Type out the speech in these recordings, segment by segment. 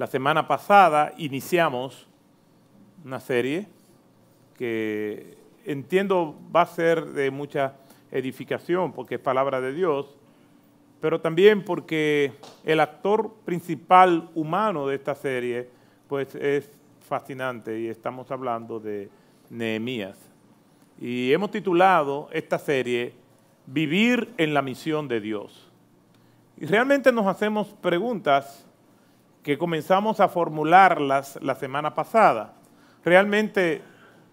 La semana pasada iniciamos una serie que entiendo va a ser de mucha edificación porque es palabra de Dios, pero también porque el actor principal humano de esta serie pues es fascinante y estamos hablando de Nehemías. Y hemos titulado esta serie Vivir en la misión de Dios. Y realmente nos hacemos preguntas que comenzamos a formularlas la semana pasada. Realmente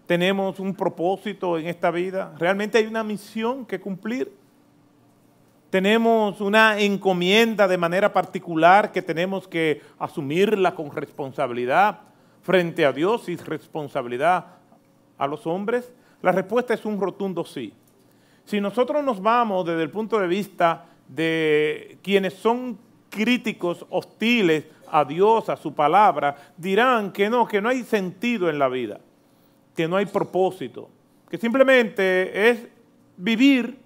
tenemos un propósito en esta vida, realmente hay una misión que cumplir. Tenemos una encomienda de manera particular que tenemos que asumirla con responsabilidad frente a Dios y responsabilidad a los hombres. La respuesta es un rotundo sí. Si nosotros nos vamos desde el punto de vista de quienes son críticos, hostiles a Dios, a su palabra, dirán que no, que no hay sentido en la vida, que no hay propósito, que simplemente es vivir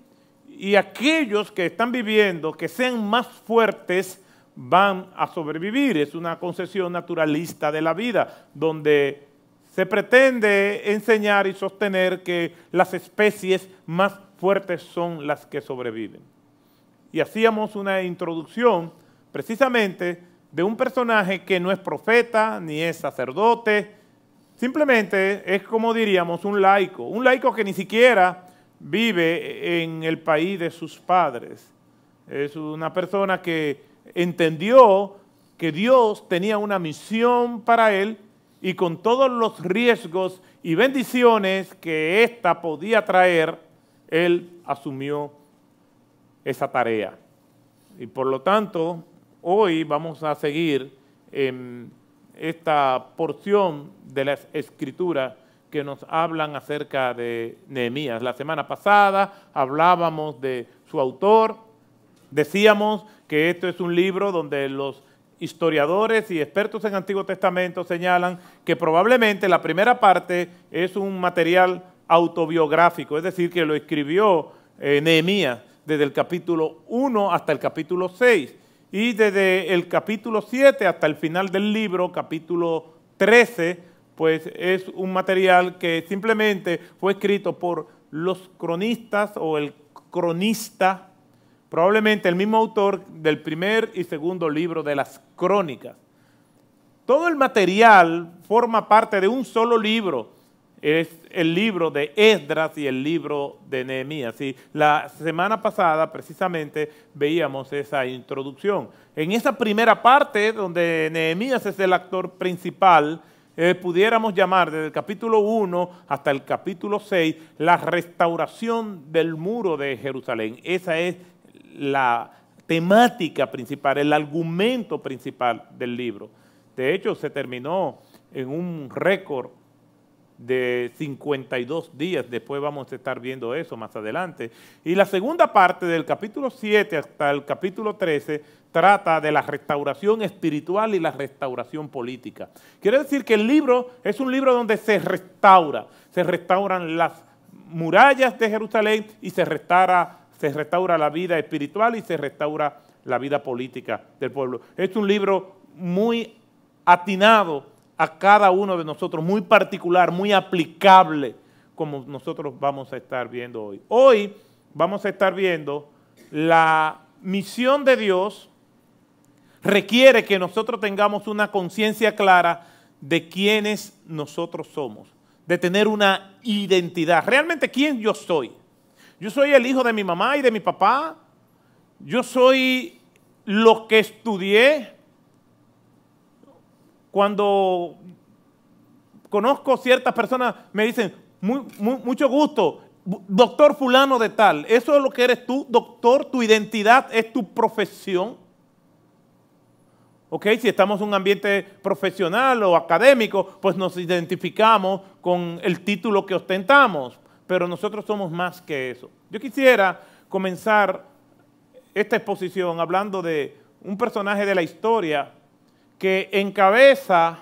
y aquellos que están viviendo, que sean más fuertes, van a sobrevivir. Es una concesión naturalista de la vida, donde se pretende enseñar y sostener que las especies más fuertes son las que sobreviven. Y hacíamos una introducción precisamente de un personaje que no es profeta ni es sacerdote, simplemente es como diríamos un laico, un laico que ni siquiera vive en el país de sus padres. Es una persona que entendió que Dios tenía una misión para él y con todos los riesgos y bendiciones que ésta podía traer, él asumió esa tarea. Y por lo tanto, Hoy vamos a seguir esta porción de las escrituras que nos hablan acerca de Nehemías. La semana pasada hablábamos de su autor, decíamos que esto es un libro donde los historiadores y expertos en Antiguo Testamento señalan que probablemente la primera parte es un material autobiográfico, es decir, que lo escribió eh, Nehemías desde el capítulo 1 hasta el capítulo 6. Y desde el capítulo 7 hasta el final del libro, capítulo 13, pues es un material que simplemente fue escrito por los cronistas o el cronista, probablemente el mismo autor del primer y segundo libro de las crónicas. Todo el material forma parte de un solo libro es el libro de Esdras y el libro de Nehemías. Y la semana pasada precisamente veíamos esa introducción. En esa primera parte, donde Nehemías es el actor principal, eh, pudiéramos llamar desde el capítulo 1 hasta el capítulo 6 la restauración del muro de Jerusalén. Esa es la temática principal, el argumento principal del libro. De hecho, se terminó en un récord de 52 días, después vamos a estar viendo eso más adelante. Y la segunda parte del capítulo 7 hasta el capítulo 13 trata de la restauración espiritual y la restauración política. Quiere decir que el libro es un libro donde se restaura, se restauran las murallas de Jerusalén y se restaura, se restaura la vida espiritual y se restaura la vida política del pueblo. Es un libro muy atinado a cada uno de nosotros, muy particular, muy aplicable, como nosotros vamos a estar viendo hoy. Hoy vamos a estar viendo la misión de Dios requiere que nosotros tengamos una conciencia clara de quiénes nosotros somos, de tener una identidad. Realmente, ¿quién yo soy? Yo soy el hijo de mi mamá y de mi papá. Yo soy lo que estudié. Cuando conozco ciertas personas, me dicen, mucho gusto, doctor fulano de tal, eso es lo que eres tú, doctor, tu identidad es tu profesión. ¿Ok? Si estamos en un ambiente profesional o académico, pues nos identificamos con el título que ostentamos, pero nosotros somos más que eso. Yo quisiera comenzar esta exposición hablando de un personaje de la historia que encabeza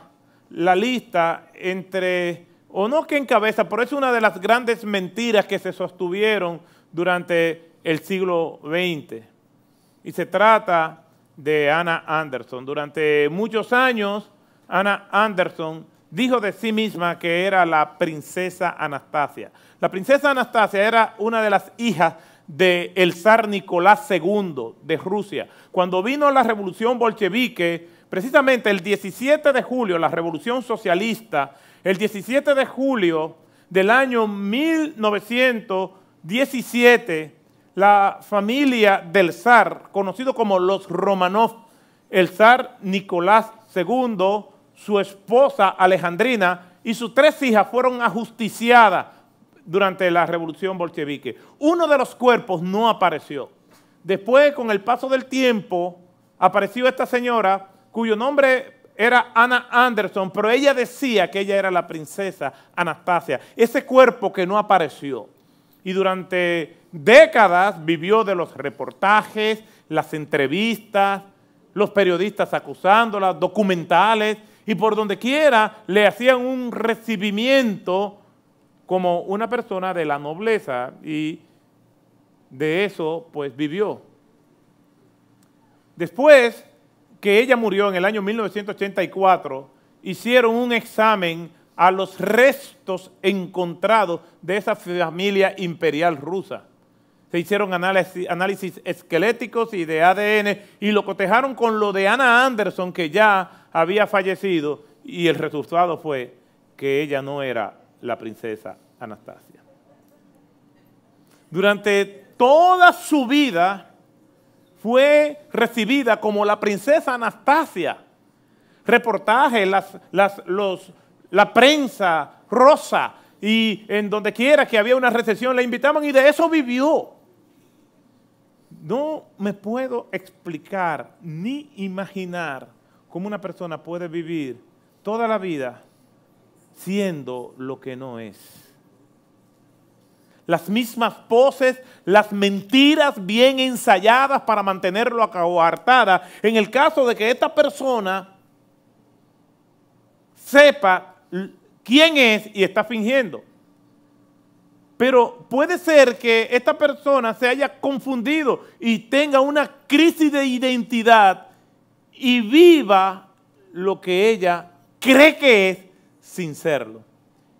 la lista entre, o no que encabeza, pero es una de las grandes mentiras que se sostuvieron durante el siglo XX. Y se trata de Anna Anderson. Durante muchos años, Anna Anderson dijo de sí misma que era la princesa Anastasia. La princesa Anastasia era una de las hijas del zar Nicolás II de Rusia. Cuando vino la revolución bolchevique, Precisamente el 17 de julio, la revolución socialista, el 17 de julio del año 1917, la familia del zar, conocido como los Romanov, el zar Nicolás II, su esposa Alejandrina y sus tres hijas fueron ajusticiadas durante la revolución bolchevique. Uno de los cuerpos no apareció. Después, con el paso del tiempo, apareció esta señora cuyo nombre era Anna Anderson, pero ella decía que ella era la princesa Anastasia, ese cuerpo que no apareció. Y durante décadas vivió de los reportajes, las entrevistas, los periodistas acusándola, documentales, y por donde quiera le hacían un recibimiento como una persona de la nobleza y de eso pues vivió. Después que ella murió en el año 1984, hicieron un examen a los restos encontrados de esa familia imperial rusa. Se hicieron análisis, esqueléticos y de ADN y lo cotejaron con lo de Anna Anderson, que ya había fallecido, y el resultado fue que ella no era la princesa Anastasia. Durante toda su vida, fue recibida como la princesa Anastasia. Reportajes, la prensa rosa y en donde quiera que había una recesión la invitaban y de eso vivió. No me puedo explicar ni imaginar cómo una persona puede vivir toda la vida siendo lo que no es las mismas poses, las mentiras bien ensayadas para mantenerlo hartada. En el caso de que esta persona sepa quién es y está fingiendo. Pero puede ser que esta persona se haya confundido y tenga una crisis de identidad y viva lo que ella cree que es sin serlo.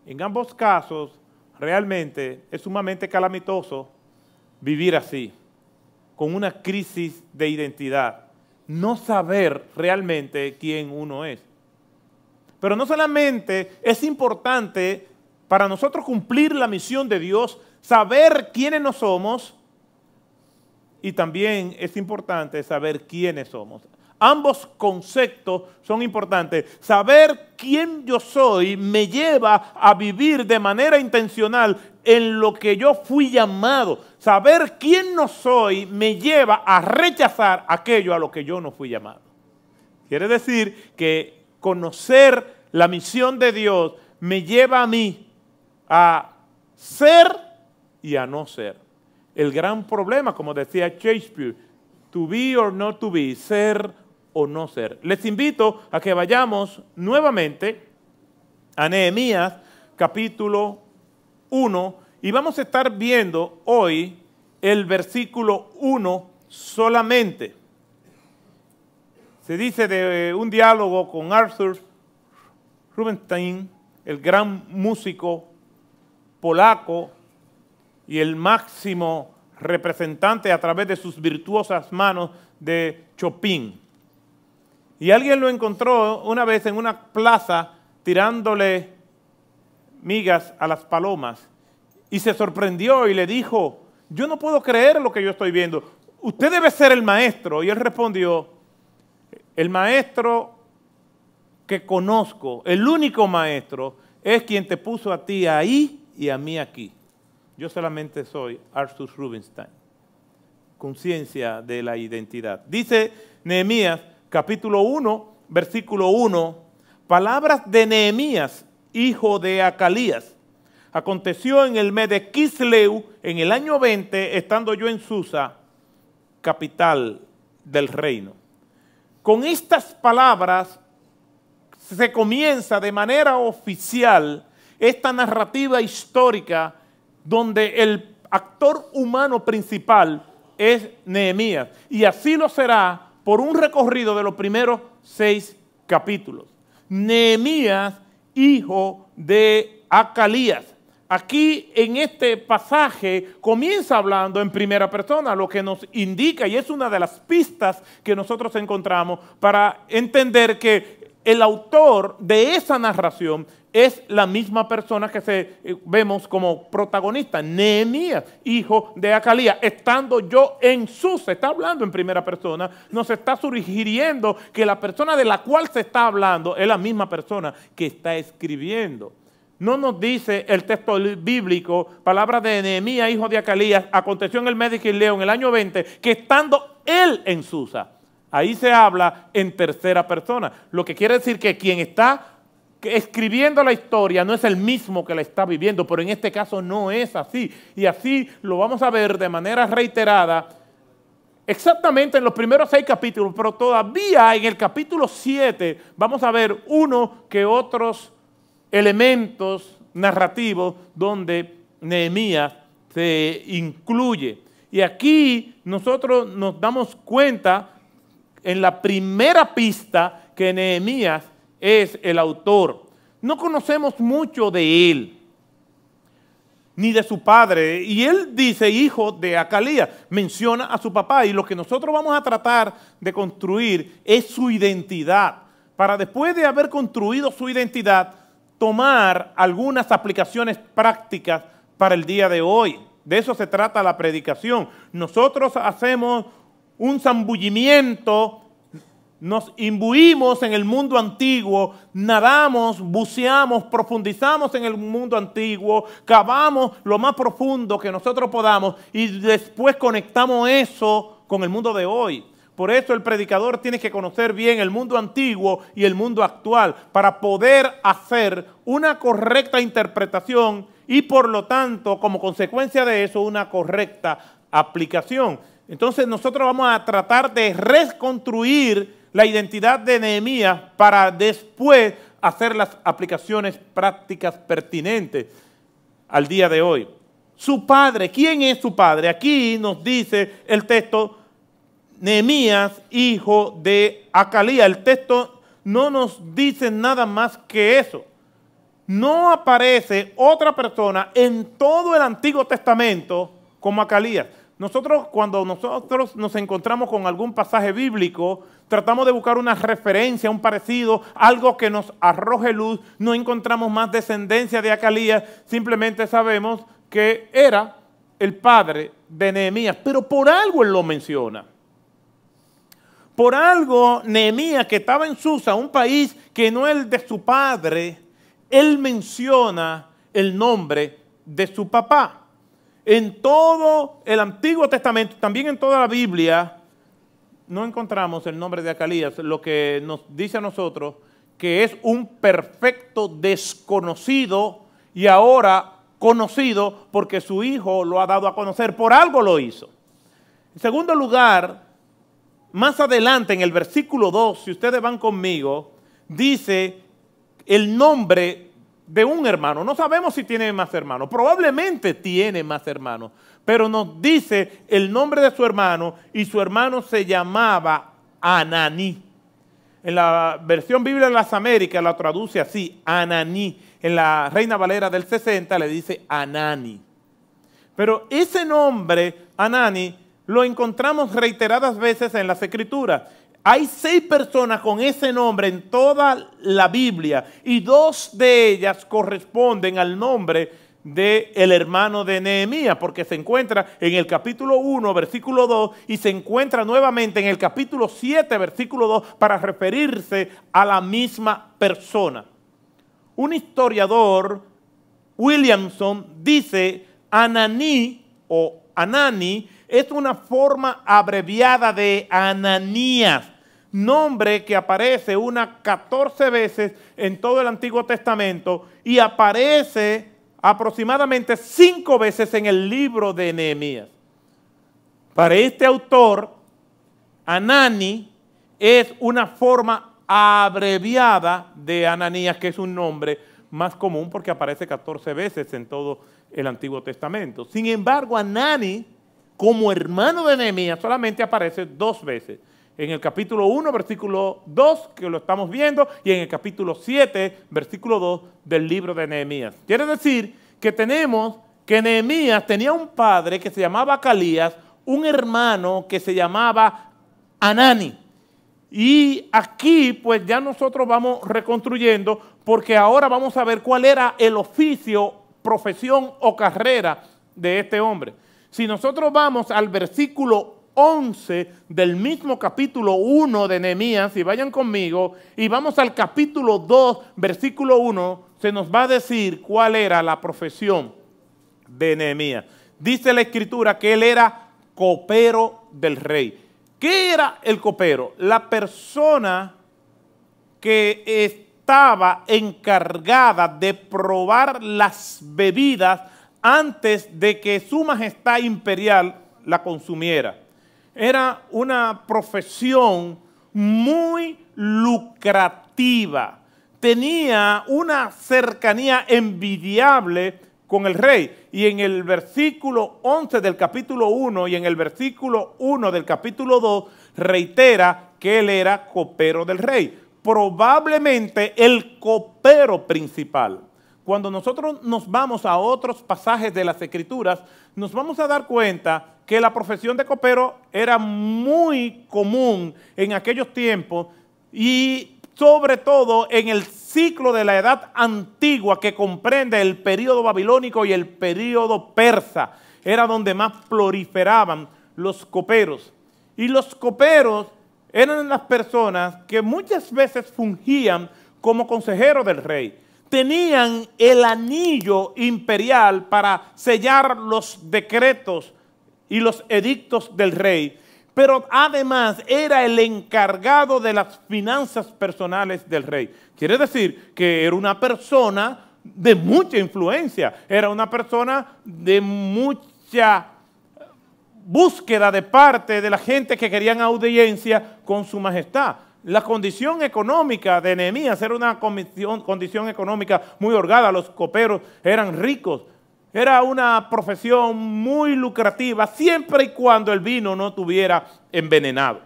En ambos casos, realmente es sumamente calamitoso vivir así, con una crisis de identidad, no saber realmente quién uno es. Pero no solamente es importante para nosotros cumplir la misión de Dios, saber quiénes nos somos, y también es importante saber quiénes somos. Ambos conceptos son importantes. Saber quién yo soy me lleva a vivir de manera intencional en lo que yo fui llamado. Saber quién no soy me lleva a rechazar aquello a lo que yo no fui llamado. Quiere decir que conocer la misión de Dios me lleva a mí a ser y a no ser. El gran problema, como decía Shakespeare, to be or not to be, ser o no ser. Les invito a que vayamos nuevamente a Nehemías capítulo 1 y vamos a estar viendo hoy el versículo 1 solamente. Se dice de un diálogo con Arthur Rubinstein, el gran músico polaco y el máximo representante a través de sus virtuosas manos de Chopin. Y alguien lo encontró una vez en una plaza tirándole migas a las palomas. Y se sorprendió y le dijo, yo no puedo creer lo que yo estoy viendo. Usted debe ser el maestro. Y él respondió, el maestro que conozco, el único maestro, es quien te puso a ti ahí y a mí aquí. Yo solamente soy Arthur Rubinstein. Conciencia de la identidad. Dice Nehemías capítulo 1, versículo 1, palabras de Nehemías, hijo de Acalías. Aconteció en el mes de Kisleu, en el año 20, estando yo en Susa, capital del reino. Con estas palabras se comienza de manera oficial esta narrativa histórica donde el actor humano principal es Nehemías. Y así lo será por un recorrido de los primeros seis capítulos. Nehemías, hijo de Acalías. Aquí en este pasaje comienza hablando en primera persona, lo que nos indica y es una de las pistas que nosotros encontramos para entender que el autor de esa narración es la misma persona que se, eh, vemos como protagonista, Nehemías, hijo de Acalías. Estando yo en Susa, está hablando en primera persona, nos está sugiriendo que la persona de la cual se está hablando es la misma persona que está escribiendo. No nos dice el texto bíblico, palabra de Nehemías, hijo de Acalías, aconteció en el Médico León en el año 20, que estando él en Susa, Ahí se habla en tercera persona, lo que quiere decir que quien está escribiendo la historia no es el mismo que la está viviendo, pero en este caso no es así. Y así lo vamos a ver de manera reiterada exactamente en los primeros seis capítulos, pero todavía en el capítulo siete vamos a ver uno que otros elementos narrativos donde Nehemías se incluye. Y aquí nosotros nos damos cuenta en la primera pista que Nehemías es el autor. No conocemos mucho de él, ni de su padre. Y él dice hijo de Acalía, menciona a su papá. Y lo que nosotros vamos a tratar de construir es su identidad. Para después de haber construido su identidad, tomar algunas aplicaciones prácticas para el día de hoy. De eso se trata la predicación. Nosotros hacemos un zambullimiento, nos imbuimos en el mundo antiguo, nadamos, buceamos, profundizamos en el mundo antiguo, cavamos lo más profundo que nosotros podamos y después conectamos eso con el mundo de hoy. Por eso el predicador tiene que conocer bien el mundo antiguo y el mundo actual para poder hacer una correcta interpretación y por lo tanto, como consecuencia de eso, una correcta aplicación. Entonces nosotros vamos a tratar de reconstruir la identidad de Nehemías para después hacer las aplicaciones prácticas pertinentes al día de hoy. Su padre, ¿quién es su padre? Aquí nos dice el texto Nehemías, hijo de Acalía. El texto no nos dice nada más que eso. No aparece otra persona en todo el Antiguo Testamento como Acalías. Nosotros cuando nosotros nos encontramos con algún pasaje bíblico, tratamos de buscar una referencia, un parecido, algo que nos arroje luz. No encontramos más descendencia de Acalías, simplemente sabemos que era el padre de Nehemías, pero por algo él lo menciona. Por algo Nehemías, que estaba en Susa, un país que no es el de su padre, él menciona el nombre de su papá. En todo el Antiguo Testamento, también en toda la Biblia, no encontramos el nombre de Acalías, lo que nos dice a nosotros que es un perfecto desconocido y ahora conocido porque su hijo lo ha dado a conocer, por algo lo hizo. En segundo lugar, más adelante en el versículo 2, si ustedes van conmigo, dice el nombre de un hermano. No sabemos si tiene más hermanos. Probablemente tiene más hermanos. Pero nos dice el nombre de su hermano y su hermano se llamaba Ananí. En la versión Biblia de las Américas la traduce así, Ananí. En la Reina Valera del 60 le dice Anani. Pero ese nombre, Anani, lo encontramos reiteradas veces en las escrituras. Hay seis personas con ese nombre en toda la Biblia y dos de ellas corresponden al nombre del el hermano de Nehemías, porque se encuentra en el capítulo 1, versículo 2, y se encuentra nuevamente en el capítulo 7, versículo 2, para referirse a la misma persona. Un historiador, Williamson, dice Ananí o Anani es una forma abreviada de Ananías nombre que aparece una 14 veces en todo el Antiguo Testamento y aparece aproximadamente 5 veces en el libro de Nehemías. Para este autor, Anani es una forma abreviada de Ananías, que es un nombre más común porque aparece 14 veces en todo el Antiguo Testamento. Sin embargo, Anani, como hermano de Nehemías, solamente aparece dos veces en el capítulo 1, versículo 2, que lo estamos viendo, y en el capítulo 7, versículo 2 del libro de Nehemías. Quiere decir que tenemos que Nehemías tenía un padre que se llamaba Calías, un hermano que se llamaba Anani. Y aquí pues ya nosotros vamos reconstruyendo porque ahora vamos a ver cuál era el oficio, profesión o carrera de este hombre. Si nosotros vamos al versículo del mismo capítulo 1 de Nehemías, y vayan conmigo, y vamos al capítulo 2, versículo 1, se nos va a decir cuál era la profesión de Nehemías. Dice la escritura que él era copero del rey. ¿Qué era el copero? La persona que estaba encargada de probar las bebidas antes de que su majestad imperial la consumiera era una profesión muy lucrativa. Tenía una cercanía envidiable con el rey. Y en el versículo 11 del capítulo 1 y en el versículo 1 del capítulo 2 reitera que él era copero del rey. Probablemente el copero principal cuando nosotros nos vamos a otros pasajes de las Escrituras, nos vamos a dar cuenta que la profesión de copero era muy común en aquellos tiempos y sobre todo en el ciclo de la edad antigua que comprende el periodo babilónico y el periodo persa. Era donde más proliferaban los coperos. Y los coperos eran las personas que muchas veces fungían como consejeros del rey tenían el anillo imperial para sellar los decretos y los edictos del rey, pero además era el encargado de las finanzas personales del rey. Quiere decir que era una persona de mucha influencia, era una persona de mucha búsqueda de parte de la gente que querían audiencia con su majestad. La condición económica de Nehemías era una condición económica muy holgada. Los coperos eran ricos. Era una profesión muy lucrativa, siempre y cuando el vino no tuviera envenenado.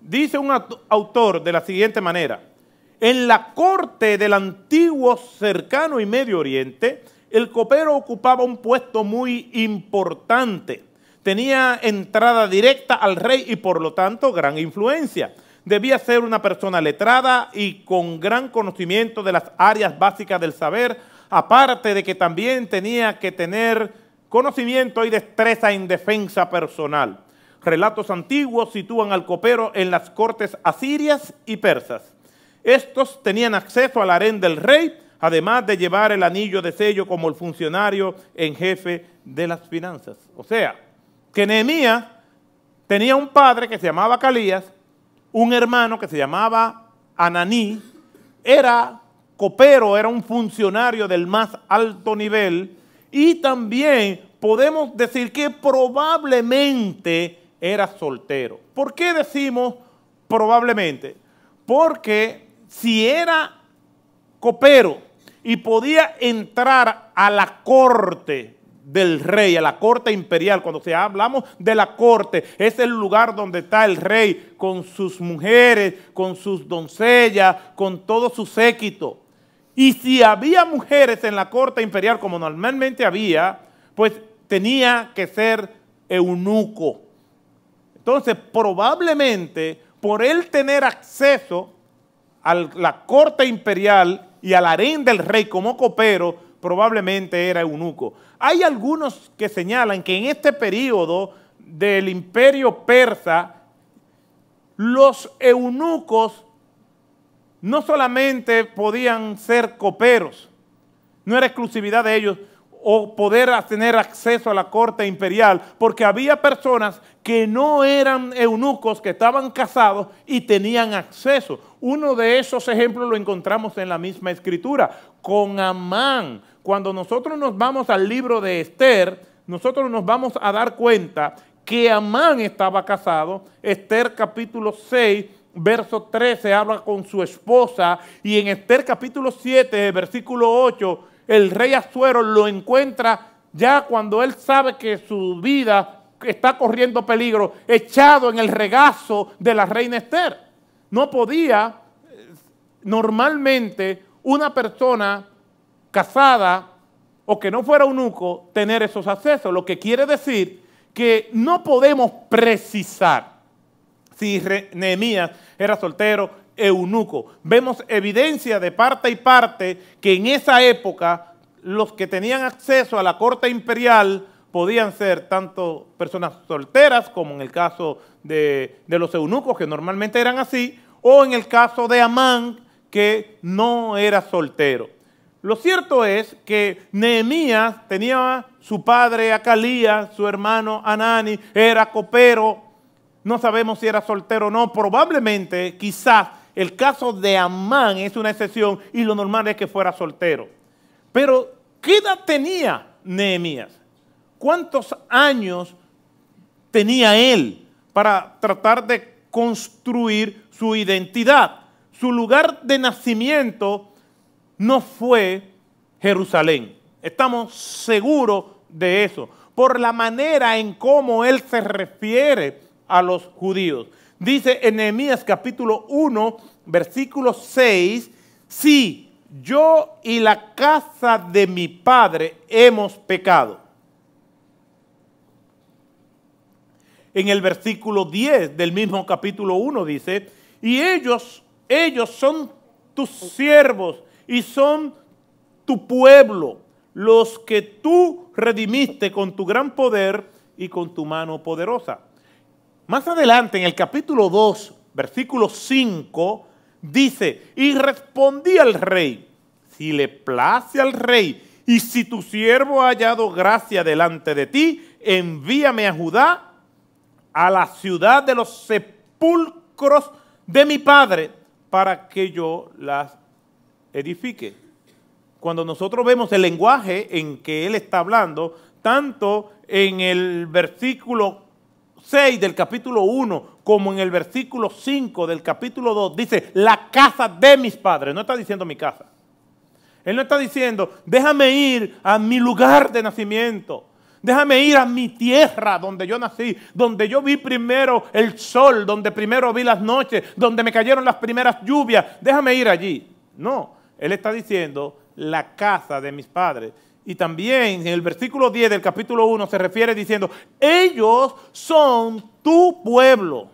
Dice un autor de la siguiente manera, en la corte del antiguo cercano y Medio Oriente, el copero ocupaba un puesto muy importante tenía entrada directa al rey y por lo tanto gran influencia. Debía ser una persona letrada y con gran conocimiento de las áreas básicas del saber, aparte de que también tenía que tener conocimiento y destreza en defensa personal. Relatos antiguos sitúan al copero en las cortes asirias y persas. Estos tenían acceso al harén del rey, además de llevar el anillo de sello como el funcionario en jefe de las finanzas. O sea, que Nehemías tenía un padre que se llamaba Calías, un hermano que se llamaba Ananí, era copero, era un funcionario del más alto nivel y también podemos decir que probablemente era soltero. ¿Por qué decimos probablemente? Porque si era copero y podía entrar a la corte del rey, a la corte imperial. Cuando se hablamos de la corte, es el lugar donde está el rey con sus mujeres, con sus doncellas, con todo su séquito. Y si había mujeres en la corte imperial, como normalmente había, pues tenía que ser eunuco. Entonces, probablemente por él tener acceso a la corte imperial y al harén del rey como copero, probablemente era eunuco. Hay algunos que señalan que en este periodo del imperio persa, los eunucos no solamente podían ser coperos, no era exclusividad de ellos, o poder tener acceso a la corte imperial, porque había personas que no eran eunucos, que estaban casados y tenían acceso. Uno de esos ejemplos lo encontramos en la misma escritura, con Amán cuando nosotros nos vamos al libro de Esther, nosotros nos vamos a dar cuenta que Amán estaba casado. Esther capítulo 6, verso 13, habla con su esposa. Y en Esther capítulo 7, versículo 8, el rey Azuero lo encuentra ya cuando él sabe que su vida está corriendo peligro, echado en el regazo de la reina Esther. No podía eh, normalmente una persona casada o que no fuera eunuco tener esos accesos, lo que quiere decir que no podemos precisar si Nehemías era soltero, eunuco. Vemos evidencia de parte y parte que en esa época los que tenían acceso a la corte imperial podían ser tanto personas solteras, como en el caso de, de los eunucos, que normalmente eran así, o en el caso de Amán, que no era soltero. Lo cierto es que Nehemías tenía su padre Acalías, su hermano Anani, era copero, no sabemos si era soltero o no, probablemente, quizás, el caso de Amán es una excepción y lo normal es que fuera soltero. Pero, ¿qué edad tenía Nehemías? ¿Cuántos años tenía él para tratar de construir su identidad? Su lugar de nacimiento no fue Jerusalén. Estamos seguros de eso, por la manera en cómo él se refiere a los judíos. Dice en Emías capítulo 1, versículo 6, si yo y la casa de mi padre hemos pecado. En el versículo 10 del mismo capítulo 1 dice, y ellos, ellos son tus siervos y son tu pueblo, los que tú redimiste con tu gran poder y con tu mano poderosa. Más adelante, en el capítulo 2, versículo 5, dice, y respondí al rey, si le place al rey, y si tu siervo ha hallado gracia delante de ti, envíame a Judá, a la ciudad de los sepulcros de mi padre, para que yo las edifique. Cuando nosotros vemos el lenguaje en que él está hablando, tanto en el versículo 6 del capítulo 1 como en el versículo 5 del capítulo 2, dice, la casa de mis padres, no está diciendo mi casa. Él no está diciendo, déjame ir a mi lugar de nacimiento. Déjame ir a mi tierra donde yo nací, donde yo vi primero el sol, donde primero vi las noches, donde me cayeron las primeras lluvias. Déjame ir allí. No, él está diciendo la casa de mis padres. Y también en el versículo 10 del capítulo 1 se refiere diciendo, ellos son tu pueblo.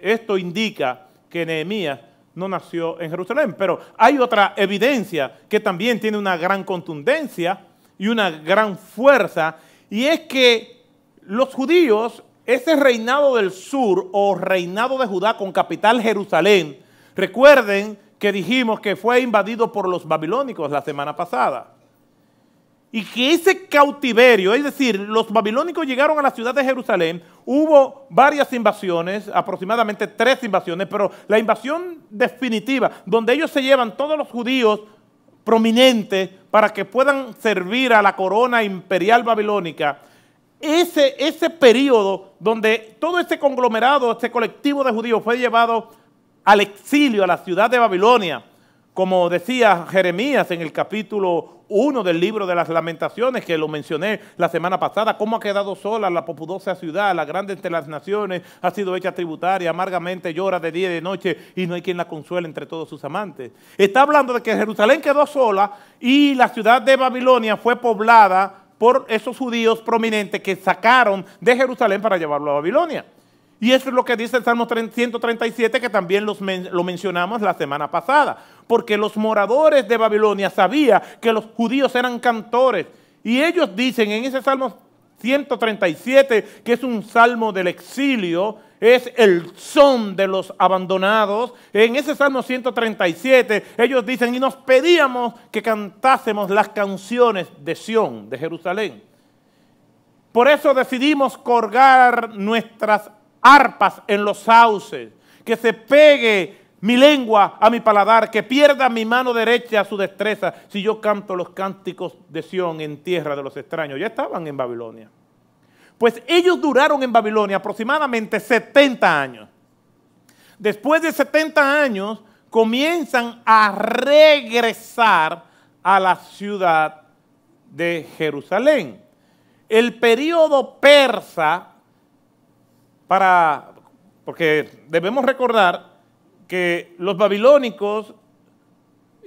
Esto indica que Nehemías no nació en Jerusalén, pero hay otra evidencia que también tiene una gran contundencia y una gran fuerza, y es que los judíos, ese reinado del sur o reinado de Judá con capital Jerusalén, recuerden que dijimos que fue invadido por los babilónicos la semana pasada. Y que ese cautiverio, es decir, los babilónicos llegaron a la ciudad de Jerusalén, hubo varias invasiones, aproximadamente tres invasiones, pero la invasión definitiva, donde ellos se llevan todos los judíos prominentes para que puedan servir a la corona imperial babilónica, ese, ese periodo donde todo ese conglomerado, este colectivo de judíos fue llevado al exilio a la ciudad de Babilonia, como decía Jeremías en el capítulo 1 del libro de las lamentaciones, que lo mencioné la semana pasada, cómo ha quedado sola la populosa ciudad, la grande entre las naciones, ha sido hecha tributaria, amargamente llora de día y de noche y no hay quien la consuele entre todos sus amantes. Está hablando de que Jerusalén quedó sola y la ciudad de Babilonia fue poblada por esos judíos prominentes que sacaron de Jerusalén para llevarlo a Babilonia. Y eso es lo que dice el Salmo 137, que también lo mencionamos la semana pasada. Porque los moradores de Babilonia sabían que los judíos eran cantores. Y ellos dicen en ese Salmo 137, que es un salmo del exilio, es el son de los abandonados. En ese Salmo 137 ellos dicen, y nos pedíamos que cantásemos las canciones de Sión, de Jerusalén. Por eso decidimos colgar nuestras arpas en los sauces, que se pegue mi lengua a mi paladar, que pierda mi mano derecha a su destreza, si yo canto los cánticos de Sión en tierra de los extraños. Ya estaban en Babilonia. Pues ellos duraron en Babilonia aproximadamente 70 años. Después de 70 años, comienzan a regresar a la ciudad de Jerusalén. El periodo persa para, porque debemos recordar que los babilónicos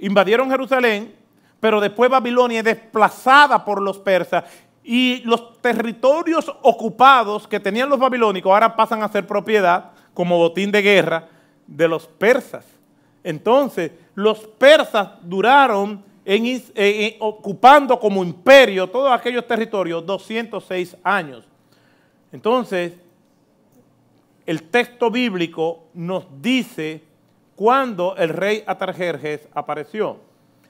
invadieron Jerusalén, pero después Babilonia es desplazada por los persas y los territorios ocupados que tenían los babilónicos ahora pasan a ser propiedad como botín de guerra de los persas. Entonces, los persas duraron eh, eh, ocupando como imperio todos aquellos territorios 206 años. Entonces, el texto bíblico nos dice cuando el rey Atarjerjes apareció.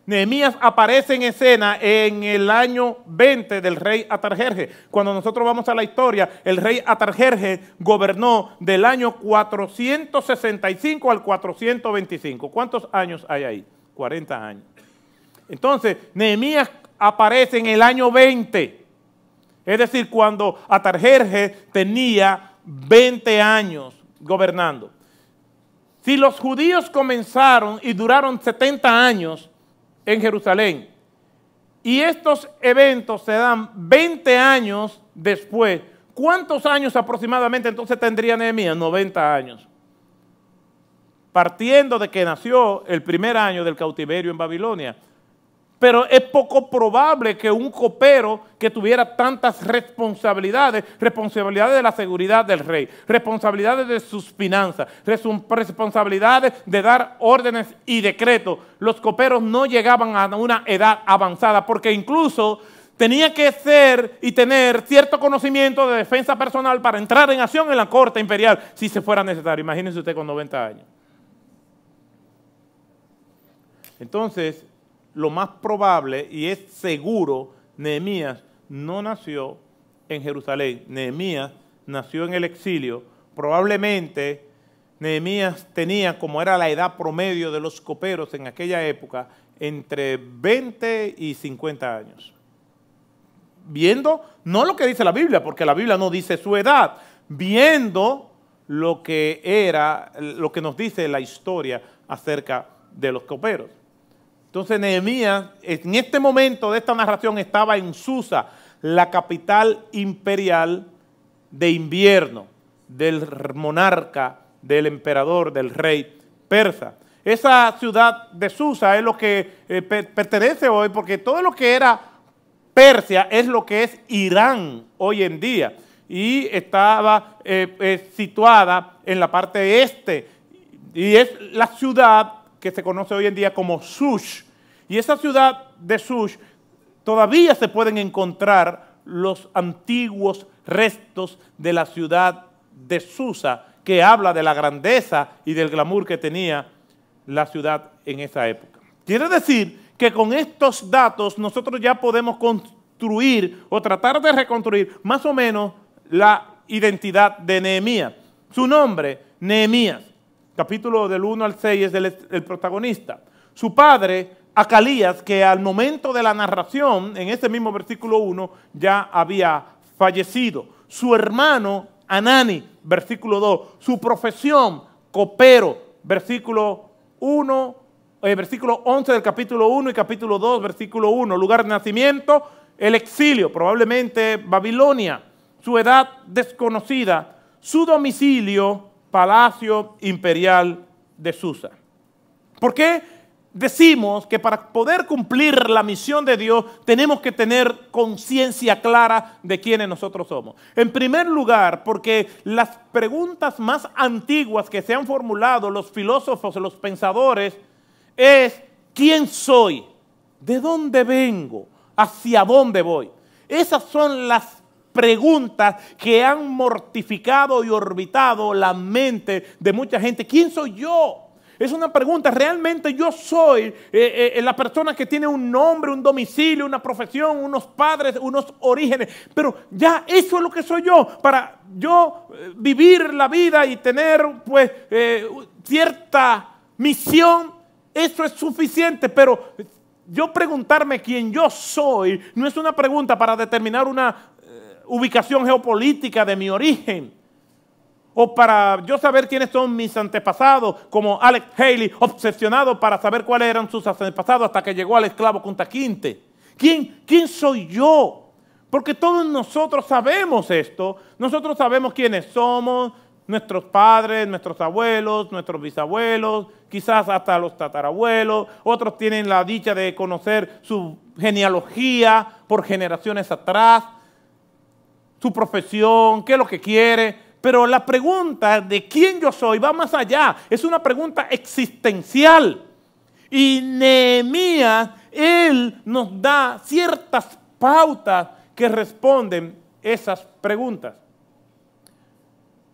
Nehemías aparece en escena en el año 20 del rey Atarjerjes. Cuando nosotros vamos a la historia, el rey Atarjerjes gobernó del año 465 al 425. ¿Cuántos años hay ahí? 40 años. Entonces, Nehemías aparece en el año 20. Es decir, cuando Atarjerjes tenía 20 años gobernando. Si los judíos comenzaron y duraron 70 años en Jerusalén, y estos eventos se dan 20 años después, ¿cuántos años aproximadamente entonces tendría Nehemías? 90 años. Partiendo de que nació el primer año del cautiverio en Babilonia, pero es poco probable que un copero que tuviera tantas responsabilidades, responsabilidades de la seguridad del rey, responsabilidades de sus finanzas, responsabilidades de dar órdenes y decretos, los coperos no llegaban a una edad avanzada porque incluso tenía que ser y tener cierto conocimiento de defensa personal para entrar en acción en la corte imperial si se fuera necesario. Imagínense usted con 90 años. Entonces, lo más probable y es seguro, Nehemías no nació en Jerusalén. Nehemías nació en el exilio. Probablemente Nehemías tenía, como era la edad promedio de los coperos en aquella época, entre 20 y 50 años. Viendo, no lo que dice la Biblia, porque la Biblia no dice su edad, viendo lo que era, lo que nos dice la historia acerca de los coperos. Entonces Nehemías en este momento de esta narración estaba en Susa, la capital imperial de invierno del monarca, del emperador, del rey persa. Esa ciudad de Susa es lo que eh, pertenece hoy porque todo lo que era Persia es lo que es Irán hoy en día y estaba eh, eh, situada en la parte este y es la ciudad que se conoce hoy en día como Sush. Y esa ciudad de Sush todavía se pueden encontrar los antiguos restos de la ciudad de Susa, que habla de la grandeza y del glamour que tenía la ciudad en esa época. Quiere decir que con estos datos nosotros ya podemos construir o tratar de reconstruir más o menos la identidad de Nehemías. Su nombre, Nehemías capítulo del 1 al 6 es el, protagonista. Su padre, Acalías, que al momento de la narración, en este mismo versículo 1, ya había fallecido. Su hermano, Anani, versículo 2. Su profesión, copero, versículo 1, eh, versículo 11 del capítulo 1 y capítulo 2, versículo 1. Lugar de nacimiento, el exilio, probablemente Babilonia. Su edad desconocida. Su domicilio, Palacio Imperial de Susa. ¿Por qué decimos que para poder cumplir la misión de Dios tenemos que tener conciencia clara de quiénes nosotros somos? En primer lugar, porque las preguntas más antiguas que se han formulado los filósofos, los pensadores, es ¿quién soy? ¿De dónde vengo? ¿Hacia dónde voy? Esas son las preguntas que han mortificado y orbitado la mente de mucha gente. ¿Quién soy yo? Es una pregunta, ¿realmente yo soy eh, eh, eh, la persona que tiene un nombre, un domicilio, una profesión, unos padres, unos orígenes? Pero ya eso es lo que soy yo. Para yo vivir la vida y tener pues cierta misión, eso es suficiente. Pero yo preguntarme quién yo soy no es una pregunta para determinar una ubicación geopolítica de mi origen, o para yo saber quiénes son mis antepasados, como Alex Haley, obsesionado para saber cuáles eran sus antepasados hasta que llegó al esclavo quinte ¿Quién, ¿Quién soy yo? Porque todos nosotros sabemos esto, nosotros sabemos quiénes somos, nuestros padres, nuestros abuelos, nuestros bisabuelos, quizás hasta los tatarabuelos, otros tienen la dicha de conocer su genealogía por generaciones atrás, su profesión, qué es lo que quiere, pero la pregunta de quién yo soy va más allá, es una pregunta existencial. Y Neemías, él nos da ciertas pautas que responden esas preguntas.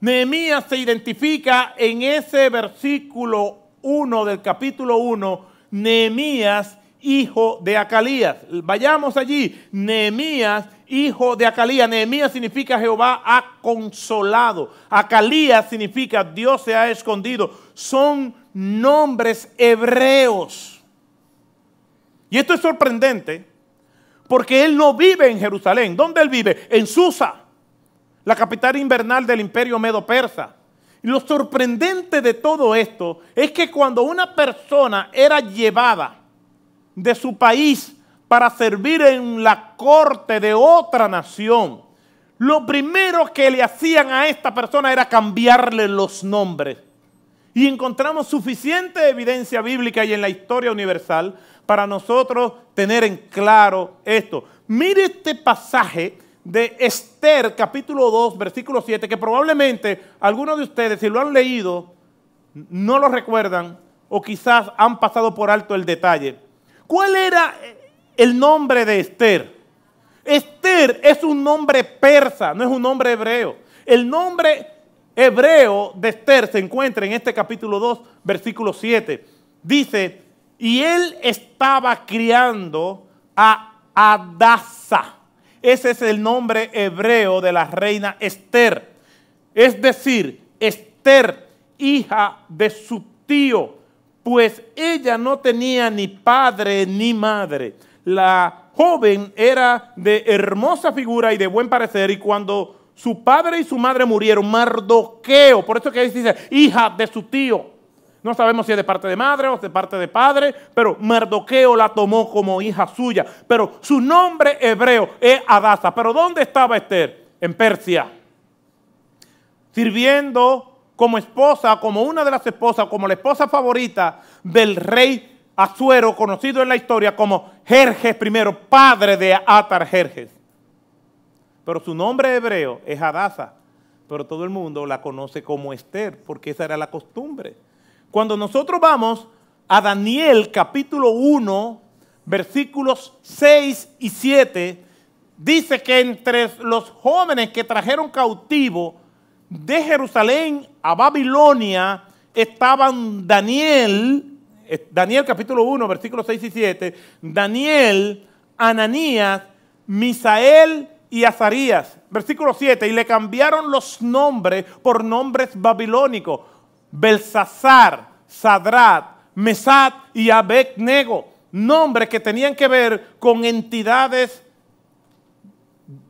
Neemías se identifica en ese versículo 1 del capítulo 1, Nehemías hijo de Acalías. Vayamos allí, Nehemías, hijo de Acalías. Nehemías significa Jehová ha consolado. Acalías significa Dios se ha escondido. Son nombres hebreos. Y esto es sorprendente porque él no vive en Jerusalén. ¿Dónde él vive? En Susa, la capital invernal del imperio medo-persa. Y lo sorprendente de todo esto es que cuando una persona era llevada de su país para servir en la corte de otra nación, lo primero que le hacían a esta persona era cambiarle los nombres. Y encontramos suficiente evidencia bíblica y en la historia universal para nosotros tener en claro esto. Mire este pasaje de Esther capítulo 2 versículo 7 que probablemente algunos de ustedes si lo han leído no lo recuerdan o quizás han pasado por alto el detalle. ¿Cuál era el nombre de Esther? Esther es un nombre persa, no es un nombre hebreo. El nombre hebreo de Esther se encuentra en este capítulo 2, versículo 7. Dice, y él estaba criando a Adasa. Ese es el nombre hebreo de la reina Esther. Es decir, Esther, hija de su tío pues ella no tenía ni padre ni madre. La joven era de hermosa figura y de buen parecer y cuando su padre y su madre murieron, Mardoqueo, por eso que dice hija de su tío. No sabemos si es de parte de madre o de parte de padre, pero Mardoqueo la tomó como hija suya. Pero su nombre hebreo es Adasa. Pero ¿dónde estaba Esther? En Persia, sirviendo como esposa, como una de las esposas, como la esposa favorita del rey Azuero, conocido en la historia como Jerjes I, padre de Atar Jerjes. Pero su nombre hebreo es Hadasa, pero todo el mundo la conoce como Esther, porque esa era la costumbre. Cuando nosotros vamos a Daniel capítulo 1, versículos 6 y 7, dice que entre los jóvenes que trajeron cautivo, de Jerusalén a Babilonia estaban Daniel, Daniel capítulo 1, versículos 6 y 7, Daniel, Ananías, Misael y Azarías. Versículo 7, y le cambiaron los nombres por nombres babilónicos, Belsasar, Sadrat, Mesad y Abednego, nombres que tenían que ver con entidades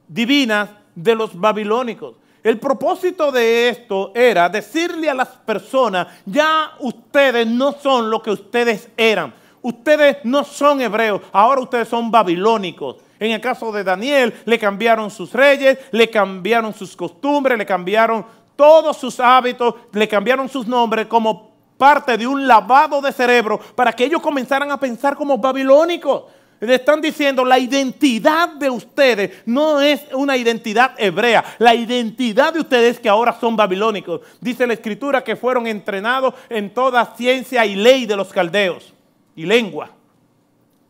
divinas de los babilónicos. El propósito de esto era decirle a las personas, ya ustedes no son lo que ustedes eran. Ustedes no son hebreos, ahora ustedes son babilónicos. En el caso de Daniel, le cambiaron sus reyes, le cambiaron sus costumbres, le cambiaron todos sus hábitos, le cambiaron sus nombres como parte de un lavado de cerebro para que ellos comenzaran a pensar como babilónicos. Le están diciendo, la identidad de ustedes no es una identidad hebrea. La identidad de ustedes que ahora son babilónicos. Dice la escritura que fueron entrenados en toda ciencia y ley de los caldeos y lengua.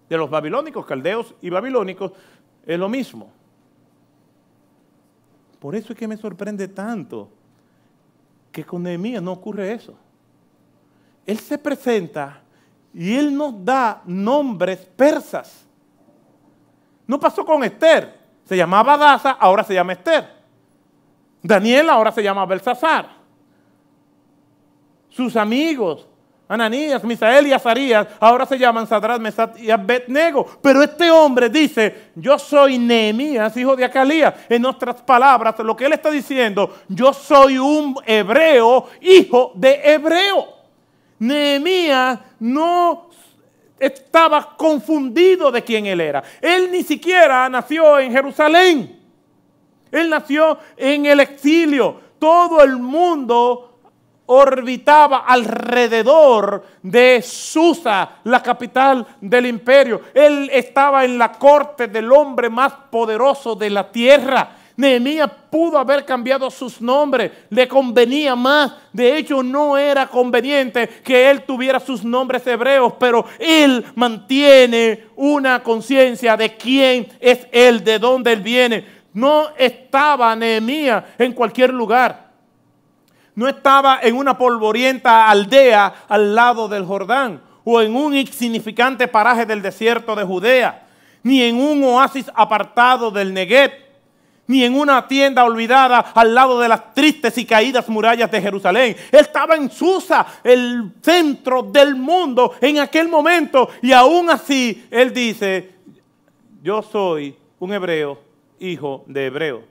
De los babilónicos, caldeos y babilónicos es lo mismo. Por eso es que me sorprende tanto que con Nehemías no ocurre eso. Él se presenta y él nos da nombres persas. No pasó con Esther. Se llamaba Daza, ahora se llama Esther. Daniel ahora se llama Belsasar. Sus amigos, Ananías, Misael y Azarías, ahora se llaman Sadrat, Mesat y Abednego. Pero este hombre dice, yo soy Nehemías, hijo de Acalías. En nuestras palabras, lo que él está diciendo, yo soy un hebreo, hijo de hebreo. Nehemías no estaba confundido de quién él era. Él ni siquiera nació en Jerusalén. Él nació en el exilio. Todo el mundo orbitaba alrededor de Susa, la capital del imperio. Él estaba en la corte del hombre más poderoso de la tierra. Nehemías pudo haber cambiado sus nombres, le convenía más. De hecho, no era conveniente que él tuviera sus nombres hebreos, pero él mantiene una conciencia de quién es él, de dónde él viene. No estaba Nehemías en cualquier lugar. No estaba en una polvorienta aldea al lado del Jordán o en un insignificante paraje del desierto de Judea, ni en un oasis apartado del Negev ni en una tienda olvidada al lado de las tristes y caídas murallas de Jerusalén. Estaba en Susa, el centro del mundo en aquel momento. Y aún así, él dice, yo soy un hebreo, hijo de hebreo.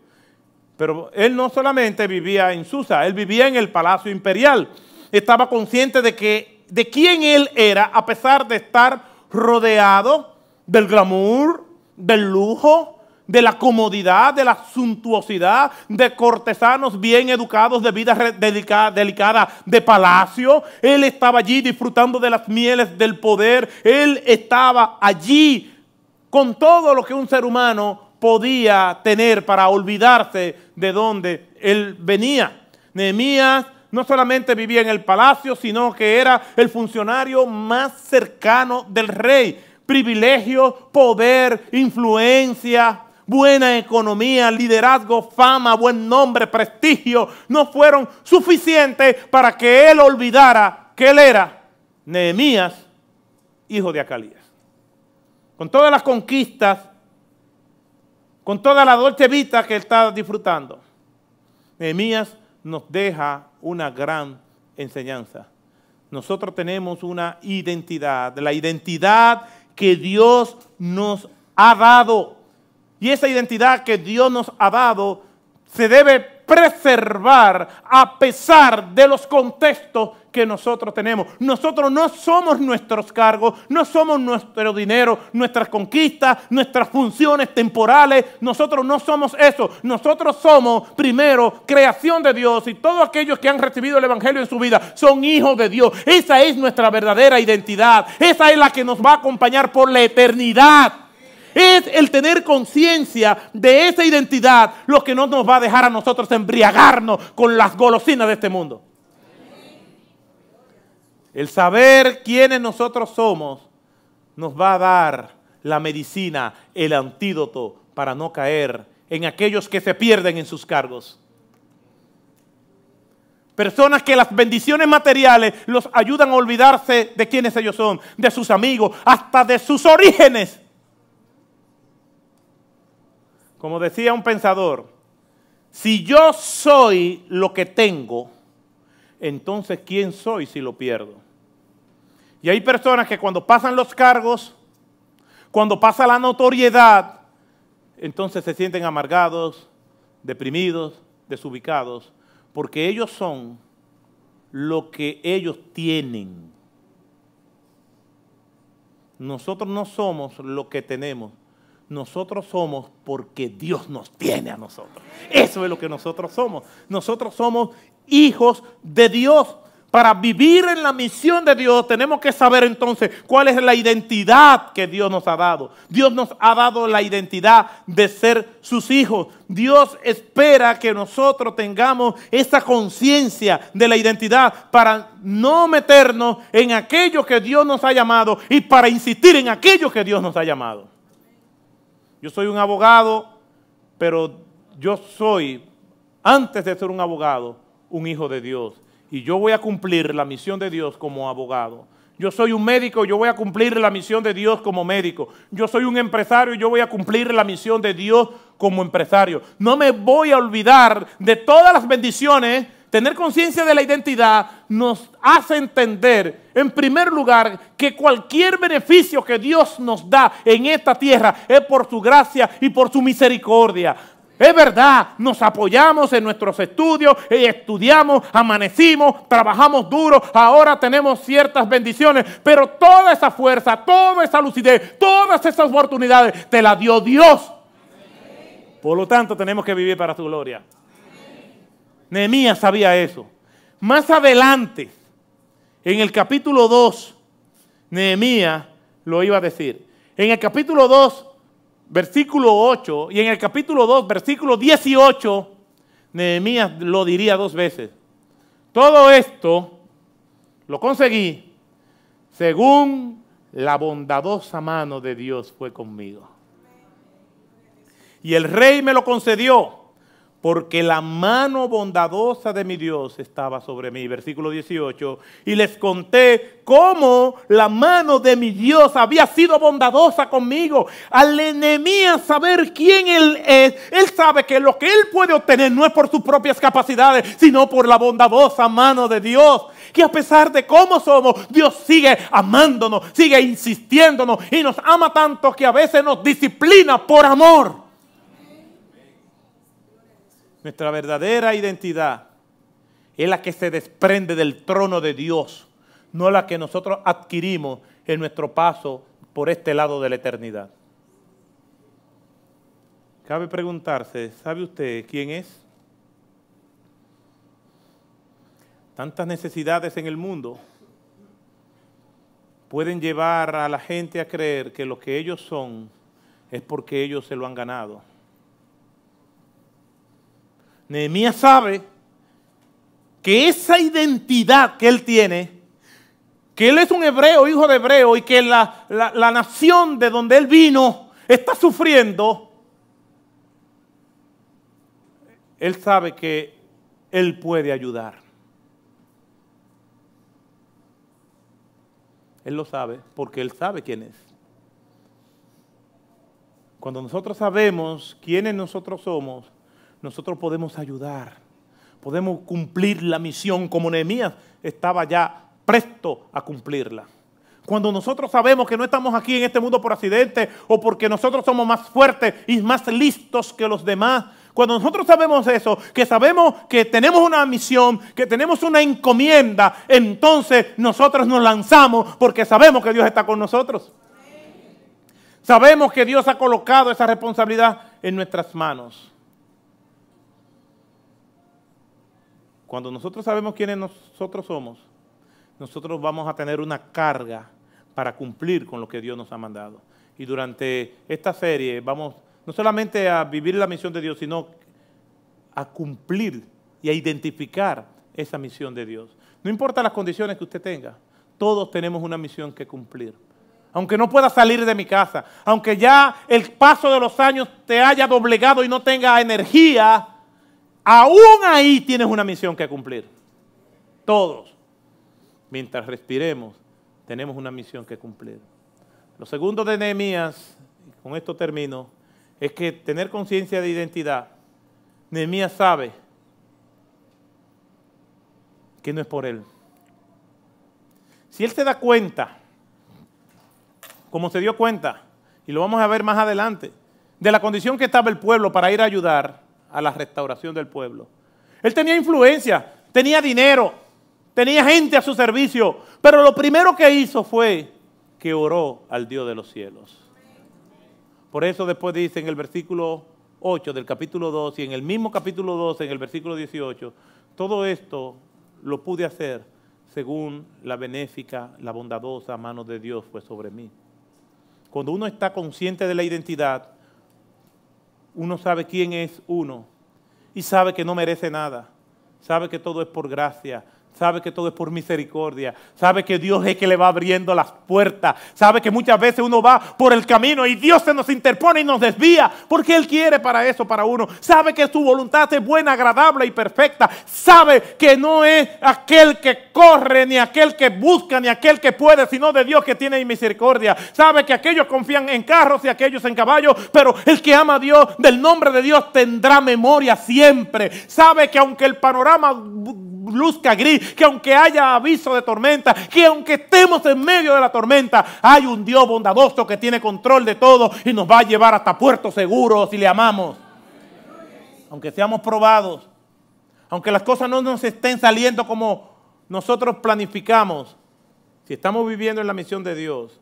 Pero él no solamente vivía en Susa, él vivía en el palacio imperial. Estaba consciente de, que, de quién él era, a pesar de estar rodeado del glamour, del lujo, de la comodidad, de la suntuosidad, de cortesanos bien educados, de vida delicada, de palacio. Él estaba allí disfrutando de las mieles del poder. Él estaba allí con todo lo que un ser humano podía tener para olvidarse de dónde él venía. Nehemías no solamente vivía en el palacio, sino que era el funcionario más cercano del rey privilegio, poder, influencia, buena economía, liderazgo, fama, buen nombre, prestigio, no fueron suficientes para que él olvidara que él era Nehemías, hijo de Acalías. Con todas las conquistas, con toda la dolce vita que él está disfrutando, Nehemías nos deja una gran enseñanza. Nosotros tenemos una identidad, la identidad que Dios nos ha dado y esa identidad que Dios nos ha dado se debe preservar a pesar de los contextos que nosotros tenemos. Nosotros no somos nuestros cargos, no somos nuestro dinero, nuestras conquistas, nuestras funciones temporales. Nosotros no somos eso. Nosotros somos primero creación de Dios y todos aquellos que han recibido el Evangelio en su vida son hijos de Dios. Esa es nuestra verdadera identidad. Esa es la que nos va a acompañar por la eternidad. Es el tener conciencia de esa identidad lo que no nos va a dejar a nosotros embriagarnos con las golosinas de este mundo. El saber quiénes nosotros somos nos va a dar la medicina, el antídoto para no caer en aquellos que se pierden en sus cargos. Personas que las bendiciones materiales los ayudan a olvidarse de quiénes ellos son, de sus amigos, hasta de sus orígenes. Como decía un pensador, si yo soy lo que tengo, entonces ¿quién soy si lo pierdo? Y hay personas que cuando pasan los cargos, cuando pasa la notoriedad, entonces se sienten amargados, deprimidos, desubicados, porque ellos son lo que ellos tienen. Nosotros no somos lo que tenemos, nosotros somos porque Dios nos tiene a nosotros. Eso es lo que nosotros somos. Nosotros somos hijos de Dios. Para vivir en la misión de Dios tenemos que saber entonces cuál es la identidad que Dios nos ha dado. Dios nos ha dado la identidad de ser sus hijos. Dios espera que nosotros tengamos esa conciencia de la identidad para no meternos en aquello que Dios nos ha llamado y para insistir en aquello que Dios nos ha llamado. Yo soy un abogado, pero yo soy, antes de ser un abogado, un hijo de Dios. Y yo voy a cumplir la misión de Dios como abogado. Yo soy un médico, yo voy a cumplir la misión de Dios como médico. Yo soy un empresario, yo voy a cumplir la misión de Dios como empresario. No me voy a olvidar de todas las bendiciones Tener conciencia de la identidad nos hace entender, en primer lugar, que cualquier beneficio que Dios nos da en esta tierra es por su gracia y por su misericordia. Es verdad, nos apoyamos en nuestros estudios, eh, estudiamos, amanecimos, trabajamos duro, ahora tenemos ciertas bendiciones, pero toda esa fuerza, toda esa lucidez, todas esas oportunidades te la dio Dios. Por lo tanto, tenemos que vivir para su gloria. Nehemías sabía eso. Más adelante, en el capítulo 2, Nehemías lo iba a decir. En el capítulo 2, versículo 8, y en el capítulo 2, versículo 18, Nehemías lo diría dos veces. Todo esto lo conseguí según la bondadosa mano de Dios fue conmigo. Y el rey me lo concedió porque la mano bondadosa de mi Dios estaba sobre mí. Versículo 18. Y les conté cómo la mano de mi Dios había sido bondadosa conmigo. Al enemigo saber quién él es, él sabe que lo que él puede obtener no es por sus propias capacidades, sino por la bondadosa mano de Dios. Que a pesar de cómo somos, Dios sigue amándonos, sigue insistiéndonos y nos ama tanto que a veces nos disciplina por amor. Nuestra verdadera identidad es la que se desprende del trono de Dios, no la que nosotros adquirimos en nuestro paso por este lado de la eternidad. Cabe preguntarse, ¿sabe usted quién es? Tantas necesidades en el mundo pueden llevar a la gente a creer que lo que ellos son es porque ellos se lo han ganado. Nehemías sabe que esa identidad que él tiene, que él es un hebreo, hijo de hebreo, y que la, la nación de donde él vino está sufriendo, él sabe que él puede ayudar. Él lo sabe porque Él sabe quién es. Cuando nosotros sabemos quiénes nosotros somos, nosotros podemos ayudar, podemos cumplir la misión como Nehemías estaba ya presto a cumplirla. Cuando nosotros sabemos que no estamos aquí en este mundo por accidente o porque nosotros somos más fuertes y más listos que los demás, cuando nosotros sabemos eso, que sabemos que tenemos una misión, que tenemos una encomienda, entonces nosotros nos lanzamos porque sabemos que Dios está con nosotros. Sabemos que Dios ha colocado esa responsabilidad en nuestras manos. Cuando nosotros sabemos quiénes nosotros somos, nosotros vamos a tener una carga para cumplir con lo que Dios nos ha mandado. Y durante esta serie vamos no solamente a vivir la misión de Dios, sino a cumplir y a identificar esa misión de Dios. No importa las condiciones que usted tenga, todos tenemos una misión que cumplir. Aunque no pueda salir de mi casa, aunque ya el paso de los años te haya doblegado y no tenga energía, Aún ahí tienes una misión que cumplir. Todos. Mientras respiremos, tenemos una misión que cumplir. Lo segundo de Nehemías, con esto termino, es que tener conciencia de identidad. Nehemías sabe que no es por él. Si él se da cuenta, como se dio cuenta, y lo vamos a ver más adelante, de la condición que estaba el pueblo para ir a ayudar, a la restauración del pueblo. Él tenía influencia, tenía dinero, tenía gente a su servicio, pero lo primero que hizo fue que oró al Dios de los cielos. Por eso después dice en el versículo 8 del capítulo 2 y en el mismo capítulo 12, en el versículo 18, todo esto lo pude hacer según la benéfica, la bondadosa mano de Dios fue sobre mí. Cuando uno está consciente de la identidad, uno sabe quién es uno y sabe que no merece nada, sabe que todo es por gracia, sabe que todo es por misericordia, sabe que Dios es que le va abriendo las puertas, sabe que muchas veces uno va por el camino y Dios se nos interpone y nos desvía, porque Él quiere para eso, para uno, sabe que su voluntad es buena, agradable y perfecta, sabe que no es aquel que corre, ni aquel que busca, ni aquel que puede, sino de Dios que tiene misericordia, sabe que aquellos confían en carros y aquellos en caballos, pero el que ama a Dios, del nombre de Dios, tendrá memoria siempre, sabe que aunque el panorama luzca gris, que aunque haya aviso de tormenta, que aunque estemos en medio de la tormenta, hay un Dios bondadoso que tiene control de todo y nos va a llevar hasta puertos seguros si le amamos. Aunque seamos probados, aunque las cosas no nos estén saliendo como nosotros planificamos, si estamos viviendo en la misión de Dios,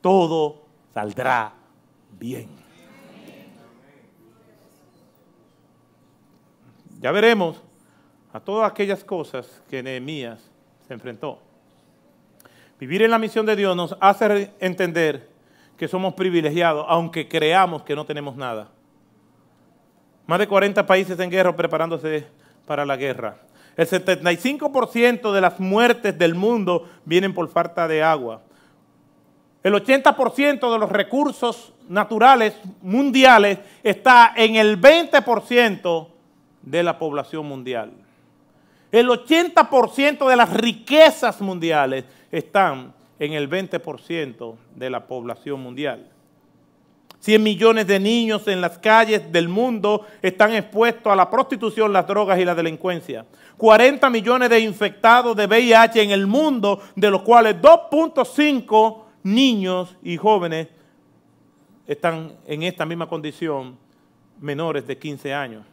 todo saldrá bien. Ya veremos a todas aquellas cosas que Nehemías se enfrentó. Vivir en la misión de Dios nos hace entender que somos privilegiados, aunque creamos que no tenemos nada. Más de 40 países en guerra preparándose para la guerra. El 75% de las muertes del mundo vienen por falta de agua. El 80% de los recursos naturales mundiales está en el 20% de la población mundial. El 80% de las riquezas mundiales están en el 20% de la población mundial. 100 millones de niños en las calles del mundo están expuestos a la prostitución, las drogas y la delincuencia. 40 millones de infectados de VIH en el mundo, de los cuales 2.5 niños y jóvenes están en esta misma condición, menores de 15 años.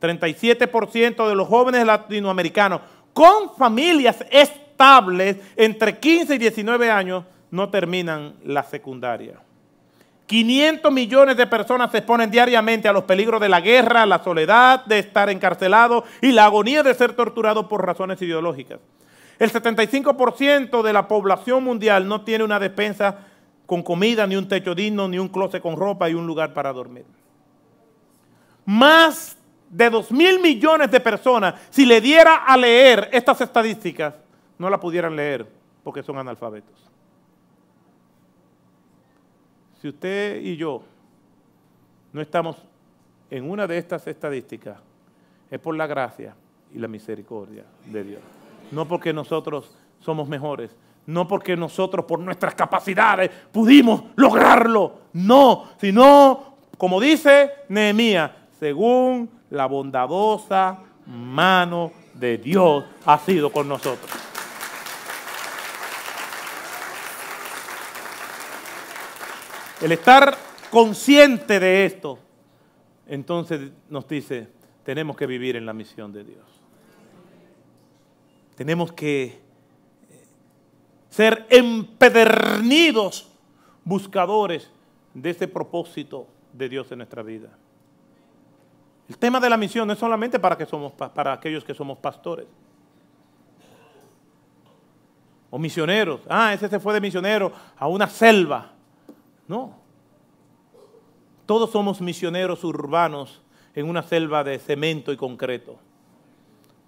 37% de los jóvenes latinoamericanos con familias estables entre 15 y 19 años no terminan la secundaria. 500 millones de personas se exponen diariamente a los peligros de la guerra, la soledad, de estar encarcelado y la agonía de ser torturado por razones ideológicas. El 75% de la población mundial no tiene una despensa con comida, ni un techo digno, ni un closet con ropa y un lugar para dormir. Más de dos mil millones de personas, si le diera a leer estas estadísticas, no la pudieran leer porque son analfabetos. Si usted y yo no estamos en una de estas estadísticas, es por la gracia y la misericordia de Dios. No porque nosotros somos mejores, no porque nosotros por nuestras capacidades pudimos lograrlo, no, sino, como dice Nehemías, según la bondadosa mano de Dios ha sido con nosotros. El estar consciente de esto, entonces nos dice, tenemos que vivir en la misión de Dios. Tenemos que eh, ser empedernidos buscadores de ese propósito de Dios en nuestra vida. El tema de la misión no es solamente para, que somos, para aquellos que somos pastores o misioneros. Ah, ese se fue de misionero a una selva. No. Todos somos misioneros urbanos en una selva de cemento y concreto,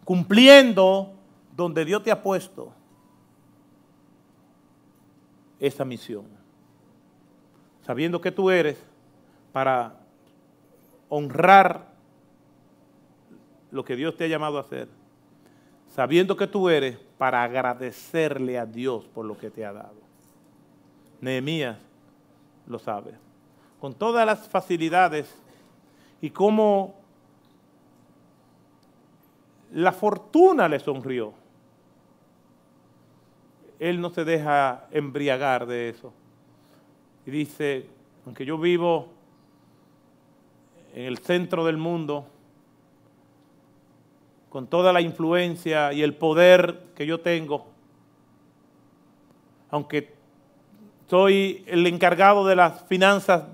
cumpliendo donde Dios te ha puesto esa misión, sabiendo que tú eres para honrar lo que Dios te ha llamado a hacer, sabiendo que tú eres para agradecerle a Dios por lo que te ha dado. Nehemías lo sabe. Con todas las facilidades y cómo la fortuna le sonrió, él no se deja embriagar de eso. Y dice, aunque yo vivo en el centro del mundo, con toda la influencia y el poder que yo tengo, aunque soy el encargado de las finanzas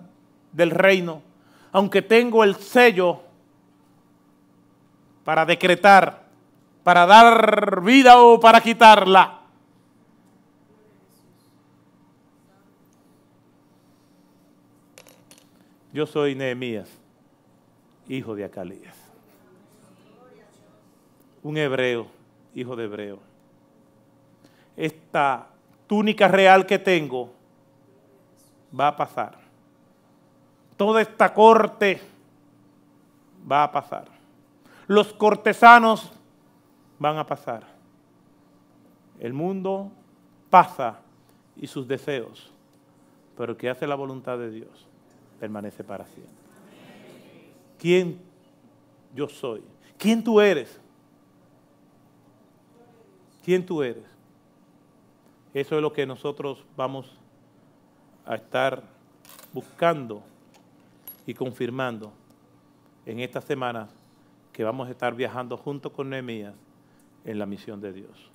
del reino, aunque tengo el sello para decretar, para dar vida o para quitarla. Yo soy Nehemías, hijo de Acalías un hebreo, hijo de hebreo. Esta túnica real que tengo va a pasar. Toda esta corte va a pasar. Los cortesanos van a pasar. El mundo pasa y sus deseos, pero el que hace la voluntad de Dios permanece para siempre. ¿Quién yo soy? ¿Quién tú eres? quién tú eres. Eso es lo que nosotros vamos a estar buscando y confirmando en estas semanas que vamos a estar viajando junto con Nehemías en la misión de Dios.